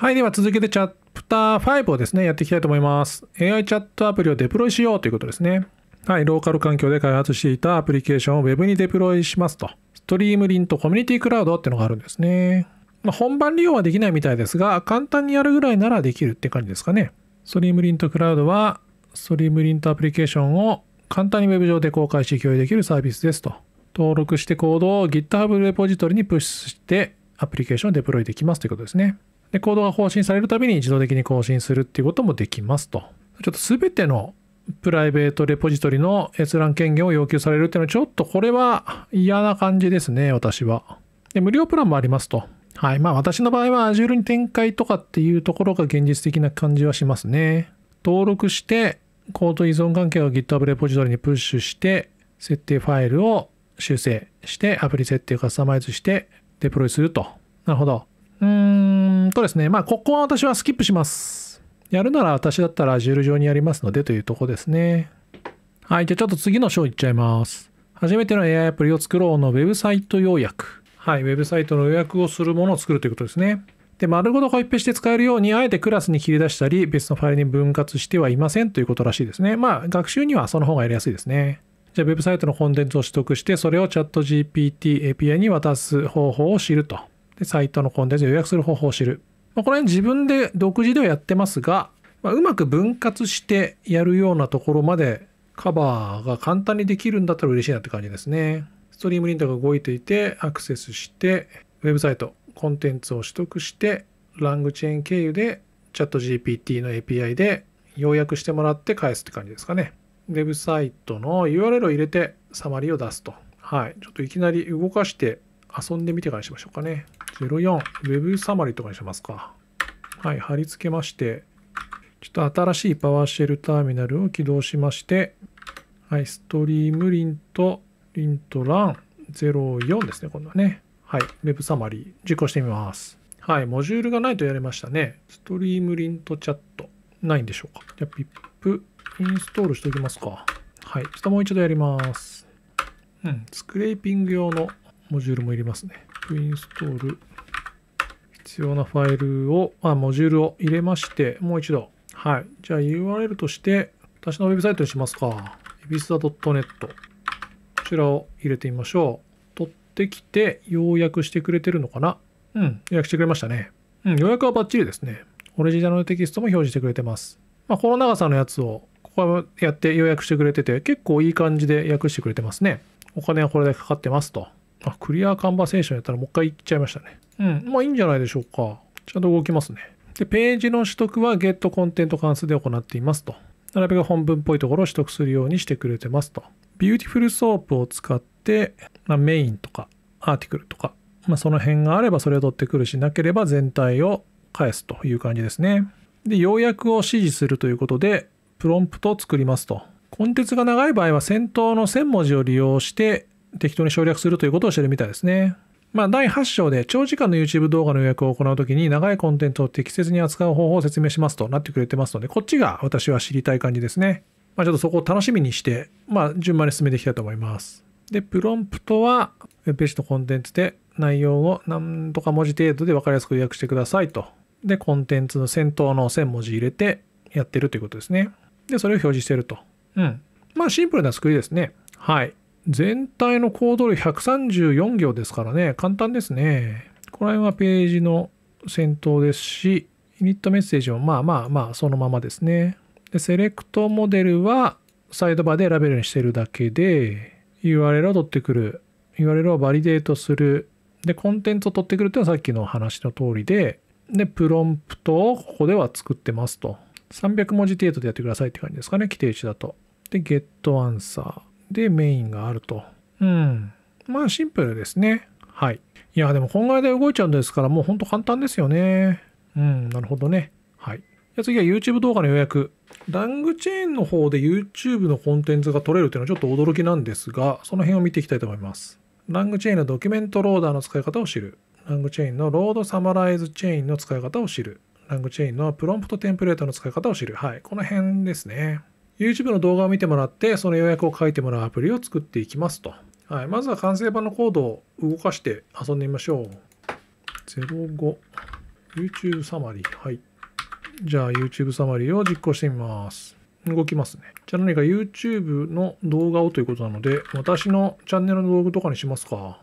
はい。では続けてチャプター5をですね、やっていきたいと思います。AI チャットアプリをデプロイしようということですね。はい。ローカル環境で開発していたアプリケーションを Web にデプロイしますと。ストリームリンとコミュニティクラウドっていうのがあるんですね。まあ、本番利用はできないみたいですが、簡単にやるぐらいならできるって感じですかね。ストリームリンとクラウドは、ストリームリンとアプリケーションを簡単に Web 上で公開し共有できるサービスですと。登録してコードを GitHub レポジトリにプッシュしてアプリケーションをデプロイできますということですね。で、コードが更新されるたびに自動的に更新するっていうこともできますと。ちょっとすべてのプライベートレポジトリの閲覧権限を要求されるっていうのはちょっとこれは嫌な感じですね、私は。で、無料プランもありますと。はい。まあ私の場合は Azure に展開とかっていうところが現実的な感じはしますね。登録して、コード依存関係を GitHub レポジトリにプッシュして、設定ファイルを修正して、アプリ設定をカスタマイズして、デプロイすると。なるほど。うーんとですね、まあ、ここは私はスキップします。やるなら私だったらアジュール上にやりますのでというとこですね。はい、じゃあちょっと次の章いっちゃいます。初めての AI アプリを作ろうのウェブサイト要約。はい、ウェブサイトの予約をするものを作るということですね。で、丸ごとコピペして使えるように、あえてクラスに切り出したり、別のファイルに分割してはいませんということらしいですね。まあ、学習にはその方がやりやすいですね。じゃあ、ウェブサイトのコンテンツを取得して、それを ChatGPT API に渡す方法を知ると。で、サイトのコンテンツを予約する方法を知る。まあ、この辺自分で独自ではやってますが、まあ、うまく分割してやるようなところまでカバーが簡単にできるんだったら嬉しいなって感じですね。ストリームリンクが動いていて、アクセスして、ウェブサイト、コンテンツを取得して、ラングチェーン経由で、チャット GPT の API で要約してもらって返すって感じですかね。ウェブサイトの URL を入れて、サマリーを出すと。はい。ちょっといきなり動かして遊んでみてからにしましょうかね。04、ウェブサマリーとかにしますか。はい、貼り付けまして、ちょっと新しいパワーシェルターミナルを起動しまして、はい、ストリームリント、リントラン04ですね、今度はね。はい、ウェブサマリー実行してみます。はい、モジュールがないとやれましたね。ストリームリントチャット、ないんでしょうか。じゃあ、pip インストールしておきますか。はい、ちょっともう一度やります。うん、スクレーピング用のモジュールもいりますね。プインストール必要なファイルを、あ、モジュールを入れまして、もう一度。はい。じゃあ URL として、私のウェブサイトにしますか。エビス a .net。こちらを入れてみましょう。取ってきて、要約してくれてるのかなうん、予約してくれましたね。うん、予約はバッチリですね。オリジナルのテキストも表示してくれてます。まあ、この長さのやつを、ここやって予約してくれてて、結構いい感じで訳してくれてますね。お金はこれだけかかってますと。あ、クリアカンバセーションやったらもう一回行っちゃいましたね。うん。まあいいんじゃないでしょうか。ちゃんと動きますね。で、ページの取得は Get コンテント関数で行っていますと。並びべ本文っぽいところを取得するようにしてくれてますと。ビューティフルソープを使って、まあ、メインとかアーティクルとか、まあ、その辺があればそれを取ってくるし、なければ全体を返すという感じですね。で、要約を指示するということで、プロンプトを作りますと。コンテンツが長い場合は先頭の1000文字を利用して適当に省略するということをしてるみたいですね。まあ、第8章で長時間の YouTube 動画の予約を行うときに長いコンテンツを適切に扱う方法を説明しますとなってくれてますので、こっちが私は知りたい感じですね。まあ、ちょっとそこを楽しみにして、まあ、順番に進めていきたいと思います。で、プロンプトはウェブページとコンテンツで内容を何とか文字程度で分かりやすく予約してくださいと。で、コンテンツの先頭の1000文字入れてやってるということですね。で、それを表示してると。うん。まあ、シンプルな作りですね。はい。全体のコード量134行ですからね、簡単ですね。この辺はページの先頭ですし、イニットメッセージもまあまあまあそのままですね。で、セレクトモデルはサイドバーでラベルにしてるだけで、URL を取ってくる、URL をバリデートする、で、コンテンツを取ってくるっていうのはさっきの話の通りで、で、プロンプトをここでは作ってますと。300文字程度でやってくださいって感じですかね、規定値だと。で、ゲットアンサー。で、メインがあると。うん。まあ、シンプルですね。はい。いや、でも、こんぐらいで動いちゃうんですから、もうほんと簡単ですよね。うん、なるほどね。はい。じゃ次は YouTube 動画の予約。ダングチェーンの方で YouTube のコンテンツが取れるというのはちょっと驚きなんですが、その辺を見ていきたいと思います。ラングチェーンのドキュメントローダーの使い方を知る。ラングチェーンのロードサマライズチェーンの使い方を知る。ラングチェーンのプロンプトテンプレートの使い方を知る。はい。この辺ですね。YouTube の動画を見てもらって、その予約を書いてもらうアプリを作っていきますと。はい、まずは完成版のコードを動かして遊んでみましょう。05 YouTube サマリー。はい。じゃあ YouTube サマリーを実行してみます。動きますね。じゃあ何か YouTube の動画をということなので、私のチャンネルの道具とかにしますか。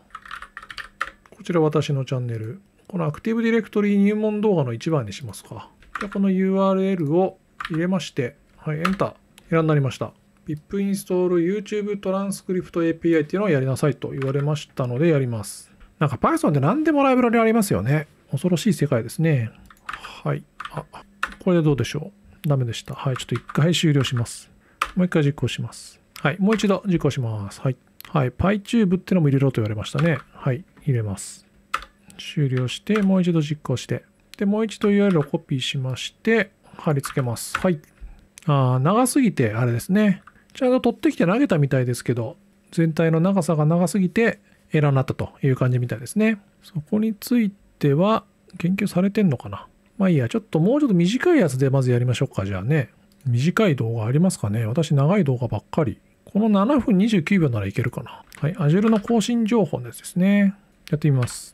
こちら私のチャンネル。このアクティブディレクトリー入門動画の1番にしますか。じゃあこの URL を入れまして、はい、Enter。選んなりました。v i p インストール YouTube トランスクリプト API っていうのをやりなさいと言われましたのでやります。なんか Python で何でもライブラリありますよね。恐ろしい世界ですね。はい。あ、これでどうでしょう。ダメでした。はい。ちょっと一回終了します。もう一回実行します。はい。もう一度実行します。はい。はい。PyTube ってのも入れろと言われましたね。はい。入れます。終了して、もう一度実行して。で、もう一度 URL をコピーしまして、貼り付けます。はい。あ長すぎて、あれですね。ちゃんと取ってきて投げたみたいですけど、全体の長さが長すぎてエラーになったという感じみたいですね。そこについては、研究されてんのかなまあいいや、ちょっともうちょっと短いやつでまずやりましょうか、じゃあね。短い動画ありますかね私長い動画ばっかり。この7分29秒ならいけるかな。はい、Azure の更新情報のやつですね。やってみます。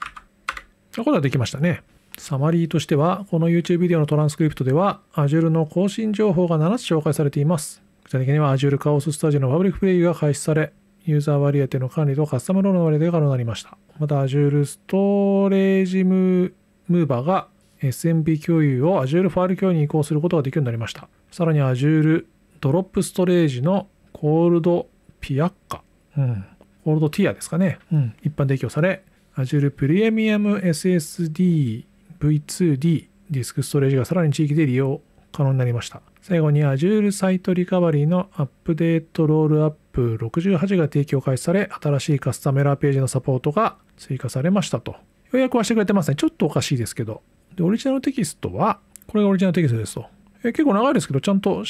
うことはできましたね。サマリーとしては、この YouTube ビデオのトランスクリプトでは、Azure の更新情報が7つ紹介されています。具体的には Azure カオススタジオのパブリックプレイが開始され、ユーザー割り当ての管理とカスタムロールの割り当てが可能になりました。また Azure ストレージムーバ r が SMB 共有を Azure ファイル共有に移行することができるようになりました。さらに Azure ドロップストレージのコールドピアッカ、うん、コールドティアですかね、うん、一般提供され、Azure プレミアム SSD V2D ディスクストレージがさらに地域で利用可能になりました。最後に Azure サイトリカバリーのアップデートロールアップ68が提供開始され、新しいカスタメラページのサポートが追加されましたと。予約はしてくれてますね。ちょっとおかしいですけど。で、オリジナルテキストは、これがオリジナルテキストですと。え結構長いですけど、ちゃんと、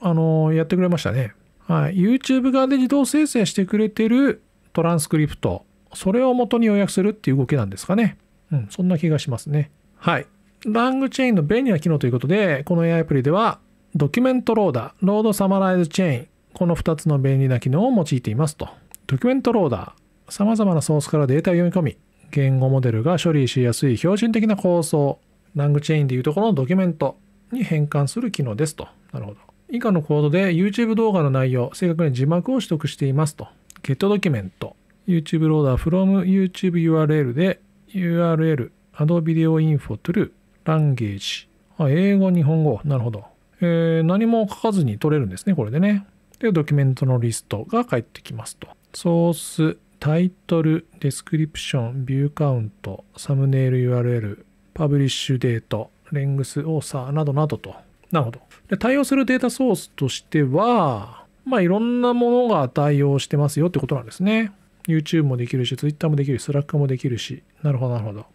あのやってくれましたね。はい。YouTube 側で自動生成してくれてるトランスクリプト。それを元に予約するっていう動きなんですかね。うん、そんな気がしますね。はい。ラングチェーンの便利な機能ということで、この AI アプリでは、ドキュメントローダー、ロードサマライズチェーン、この2つの便利な機能を用いていますと。ドキュメントローダー、様々なソースからデータを読み込み、言語モデルが処理しやすい標準的な構想、ラングチェーンでいうところのドキュメントに変換する機能ですと。なるほど。以下のコードで YouTube 動画の内容、正確に字幕を取得していますと。get ドキュメント、YouTube ローダー from YouTube URL で URL Adobe Video Info True Language。あ、英語、日本語。なるほど。えー、何も書かずに取れるんですね、これでね。で、ドキュメントのリストが返ってきますと。ソース、タイトル、デスクリプション、ビューカウント、サムネイル URL、パブリッシュデート、レングス、オーサーなどなどと。なるほど。で対応するデータソースとしては、まあいろんなものが対応してますよってことなんですね。YouTube もできるし、Twitter もできるし、Slack もできるし。なるほど、なるほど。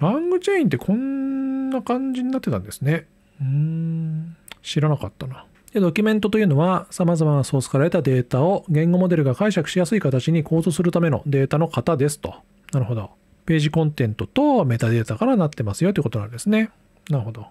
ラングチェインってこんな感じになってたんですね。うーん、知らなかったな。でドキュメントというのは、様々なソースから得たデータを言語モデルが解釈しやすい形に構造するためのデータの型ですと。なるほど。ページコンテントとメタデータからなってますよということなんですね。なるほど。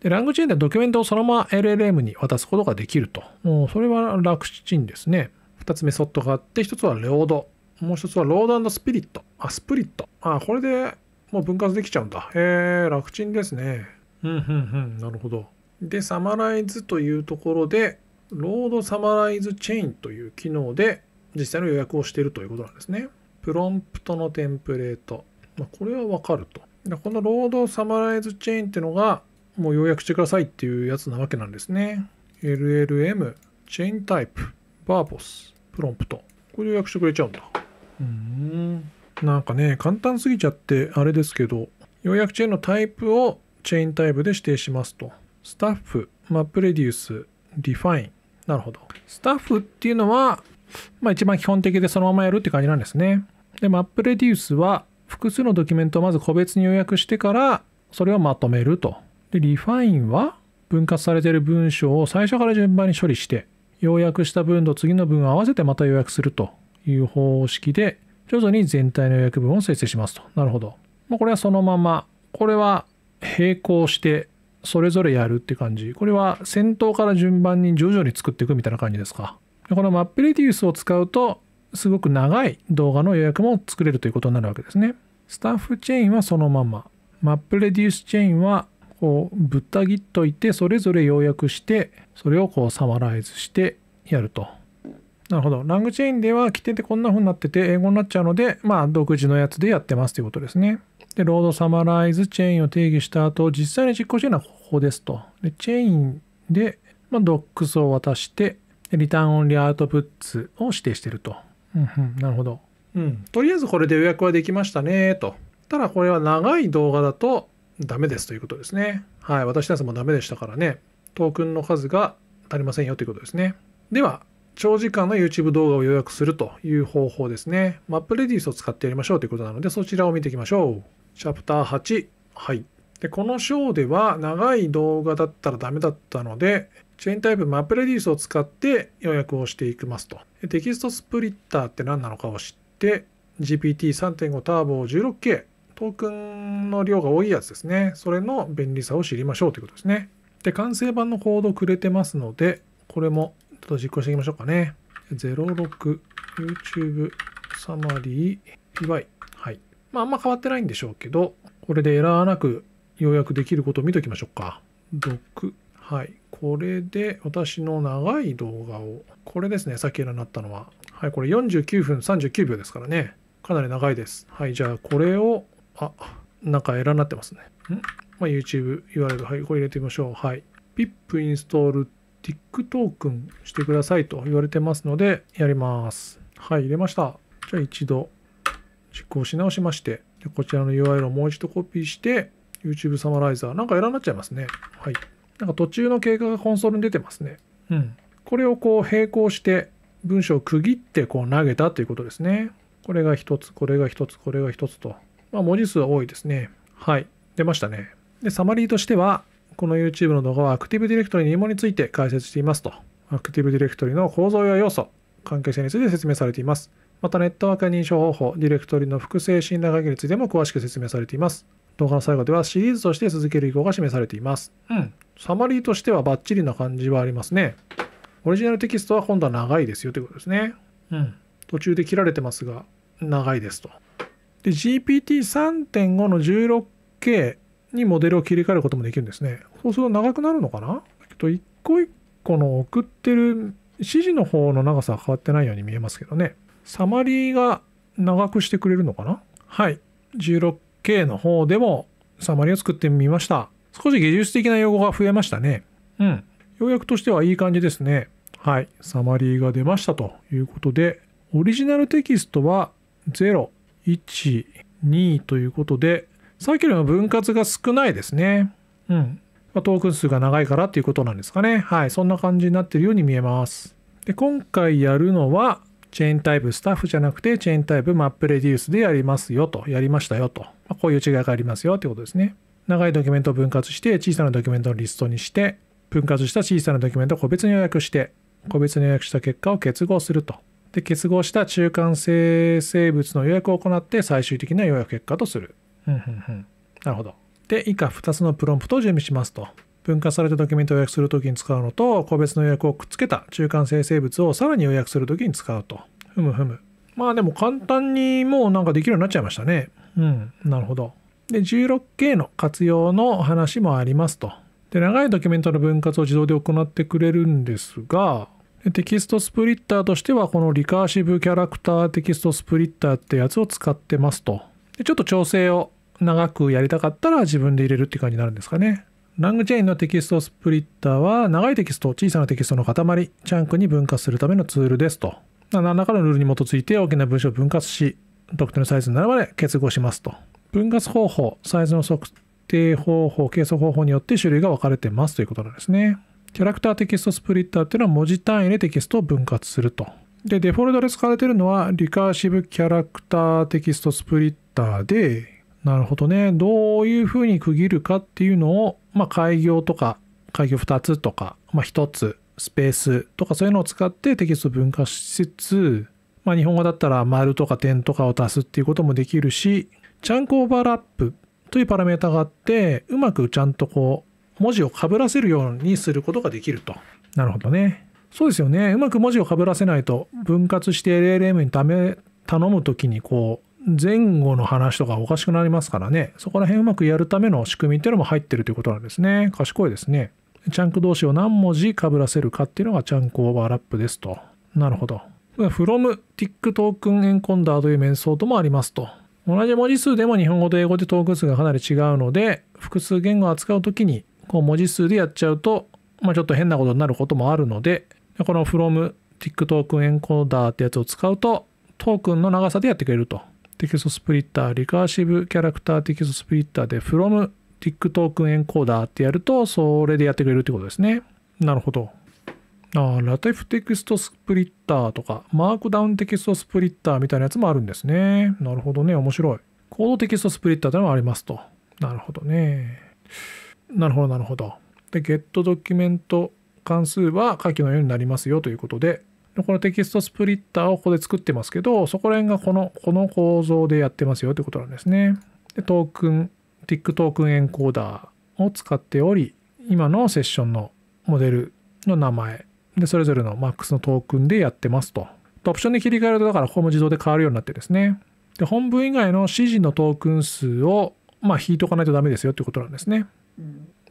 で、ラングチェーンではドキュメントをそのまま LLM に渡すことができると。もうそれは楽チンですね。2つメソッドがあって、1つはロード。もう1つはロードスピリット。あ、スプリット。あ、これでもう分割できちゃうんだ。え楽ちんですね。うんうんうん、なるほど。で、サマライズというところで、ロードサマライズチェーンという機能で実際の予約をしているということなんですね。プロンプトのテンプレート。まあ、これはわかると。このロードサマライズチェーンってのが、もう要約してくださいっていうやつなわけなんですね。LLM、チェーンタイプ、バーボス、プロンプト。これ予約してくれちゃうんだ。うん。なんかね、簡単すぎちゃってあれですけど、要約チェーンのタイプをチェーンタイプで指定しますと。スタッフ、マップレデュース、ディファイン。なるほど。スタッフっていうのは、まあ一番基本的でそのままやるって感じなんですね。で、マップレデュースは複数のドキュメントをまず個別に予約してから、それをまとめると。で、リファインは分割されている文章を最初から順番に処理して、要約した文と次の文を合わせてまた予約するという方式で徐々に全体の予約分を生成しますと。なるほど。まあ、これはそのまま、これは並行して、それぞれやるって感じ。これは先頭から順番に徐々に作っていくみたいな感じですか。このマップレディウスを使うと、すごく長い動画の予約も作れるということになるわけですね。スタッフチェーンはそのまま。マップレディウスチェーンは、こう、ぶった切っといて、それぞれ要約して、それをこう、サマライズしてやると。なるほど。ラングチェインでは、規定ってこんな風になってて、英語になっちゃうので、まあ、独自のやつでやってますということですね。で、ロードサマライズチェインを定義した後、実際に実行しているのはここですと。で、チェインで、まあ、ドックスを渡して、リターンオンリーアウトプッツを指定してると。うんうん、なるほど。うん。とりあえずこれで予約はできましたね、と。ただこれは長い動画だとダメですということですね。はい。私たちもダメでしたからね。トークンの数が足りませんよということですね。では、長時間の YouTube 動画を予約するという方法ですね。マップレディースを使ってやりましょうということなので、そちらを見ていきましょう。チャプター8。はい。で、この章では長い動画だったらダメだったので、チェーンタイプマップレディースを使って予約をしていきますと。テキストスプリッターって何なのかを知って、GPT3.5 ターボ 16K トークンの量が多いやつですね。それの便利さを知りましょうということですね。で、完成版のコードくれてますので、これもっと実行していきましょうかね。06 YouTube サマリー PY。はい。まあ、あんま変わってないんでしょうけど、これでエラーなく要約できることを見ときましょうか。6。はい。これで私の長い動画を、これですね、さっきエラーになったのは。はい、これ49分39秒ですからね。かなり長いです。はい、じゃあこれを、あ、なんかエラーになってますね。んまあ、YouTube URL、はい、これ入れてみましょう。はい。pip ンストールってィックトークンしてくださいと言われてますので、やります。はい、入れました。じゃあ一度実行し直しまして、でこちらの URL をもう一度コピーして、YouTube サマライザー。なんかエラーになっちゃいますね。はい。なんか途中の経過がコンソールに出てますね。うん。これをこう並行して、文章を区切ってこう投げたということですね。これが1つ、これが1つ、これが1つと。まあ、文字数は多いですね。はい。出ましたね。で、サマリーとしては、この YouTube の動画はアクティブディレクトリー入門について解説していますと、アクティブディレクトリの構造や要素、関係性について説明されています。また、ネットワーク認証方法、ディレクトリの複製信頼関係についても詳しく説明されています。動画の最後ではシリーズとして続ける意向が示されています。うん。サマリーとしてはバッチリな感じはありますね。オリジナルテキストは今度は長いですよということですね。うん。途中で切られてますが、長いですと。で、GPT3.5 の 16K にモデルを切り替えることもできるんですね。そうすると長くなるのかなと一個一個の送ってる指示の方の長さは変わってないように見えますけどね。サマリーが長くしてくれるのかなはい。16K の方でもサマリーを作ってみました。少し技術的な用語が増えましたね。うん。要約としてはいい感じですね。はい。サマリーが出ましたということで、オリジナルテキストは0、1、2ということで、さっきよりも分割が少ないですね。うん。まあ、トークン数が長いからっていうことなんですかね。はい。そんな感じになってるように見えます。で、今回やるのは、チェーンタイプスタッフじゃなくて、チェーンタイプマップレデュースでやりますよと、やりましたよと。まあ、こういう違いがありますよってことですね。長いドキュメントを分割して、小さなドキュメントのリストにして、分割した小さなドキュメントを個別に予約して、個別に予約した結果を結合すると。で、結合した中間生成物の予約を行って、最終的な予約結果とする。うんうんうん。なるほど。で、以下2つのプロンプトを準備しますと。分割されたドキュメントを予約するときに使うのと、個別の予約をくっつけた中間生成物をさらに予約するときに使うと。ふむふむ。まあでも簡単にもうなんかできるようになっちゃいましたね。うん、なるほど。で、16K の活用の話もありますと。で、長いドキュメントの分割を自動で行ってくれるんですが、テキストスプリッターとしては、このリカーシブキャラクターテキストスプリッターってやつを使ってますと。でちょっと調整を長くやりたかったら自分で入れるって感じになるんですかね。ラングチェーンのテキストスプリッターは長いテキスト、小さなテキストの塊、チャンクに分割するためのツールですと。何らかのルールに基づいて大きな文章を分割し、特定のサイズになるまで結合しますと。分割方法、サイズの測定方法、計測方法によって種類が分かれてますということなんですね。キャラクターテキストスプリッターっていうのは文字単位でテキストを分割すると。で、デフォルトで使われているのはリカーシブキャラクターテキストスプリッターで、なるほどね。どういうふうに区切るかっていうのを、まあ、開業とか、開業2つとか、まあ、1つ、スペースとかそういうのを使ってテキスト分化しつつ、まあ、日本語だったら丸とか点とかを足すっていうこともできるし、チャンクオーバーラップというパラメータがあって、うまくちゃんとこう、文字をかぶらせるようにすることができると。なるほどね。そうですよね。うまく文字をかぶらせないと、分割して LLM にため、頼むときにこう、前後の話とかおかしくなりますからね、そこら辺うまくやるための仕組みっていうのも入ってるということなんですね。賢いですね。チャンク同士を何文字かぶらせるかっていうのがチャンクオーバーラップですと。なるほど。from tick token e n c o d という面相ともありますと。同じ文字数でも日本語と英語でトークン数がかなり違うので、複数言語を扱うときに、こう文字数でやっちゃうと、まあ、ちょっと変なことになることもあるので、この from tick token e n c o d ってやつを使うと、トークンの長さでやってくれると。テキストスプリッター、リカーシブキャラクターテキストスプリッターで from ティックトークンエンコーダーってやると、それでやってくれるってことですね。なるほど。ああ、ラテフテキストスプリッターとか、マークダウンテキストスプリッターみたいなやつもあるんですね。なるほどね。面白い。コードテキストスプリッターってのもありますと。なるほどね。なるほど、なるほど。で、ゲットドキュメント関数は下記のようになりますよということで、このテキストスプリッターをここで作ってますけど、そこら辺がこの、この構造でやってますよってことなんですね。で、トークン、TIC トークンエンコーダーを使っており、今のセッションのモデルの名前、で、それぞれの MAX のトークンでやってますと。オプションで切り替えると、だからここも自動で変わるようになってですね。で、本文以外の指示のトークン数を、まあ、引いとかないとダメですよってことなんですね。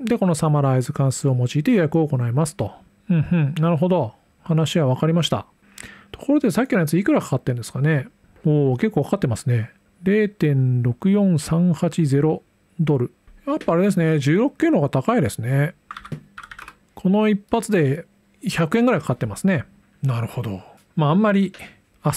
で、このサマライズ関数を用いて予約を行いますと。うんうん、なるほど。話は分かりました。ところでさっきのやついくらかかってんですかねおお、結構かかってますね。0.64380ドル。やっぱあれですね、16K の方が高いですね。この一発で100円ぐらいかかってますね。なるほど。まああんまり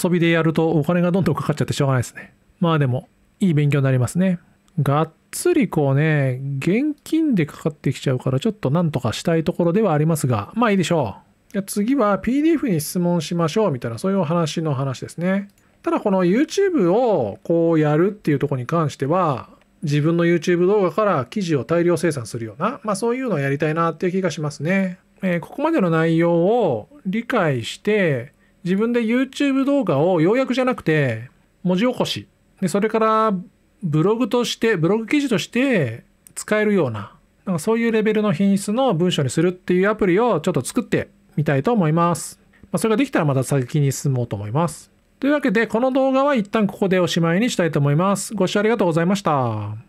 遊びでやるとお金がどんどんかかっちゃってしょうがないですね。まあでも、いい勉強になりますね。がっつりこうね、現金でかかってきちゃうからちょっとなんとかしたいところではありますが、まあいいでしょう。次は PDF に質問しましょうみたいなそういう話の話ですね。ただこの YouTube をこうやるっていうとこに関しては自分の YouTube 動画から記事を大量生産するような、まあ、そういうのをやりたいなっていう気がしますね。えー、ここまでの内容を理解して自分で YouTube 動画を要約じゃなくて文字起こしでそれからブログとしてブログ記事として使えるようななんかそういうレベルの品質の文章にするっていうアプリをちょっと作ってみたいと思います。まあ、それができたらまた先に進もうと思います。というわけで、この動画は一旦ここでおしまいにしたいと思います。ご視聴ありがとうございました。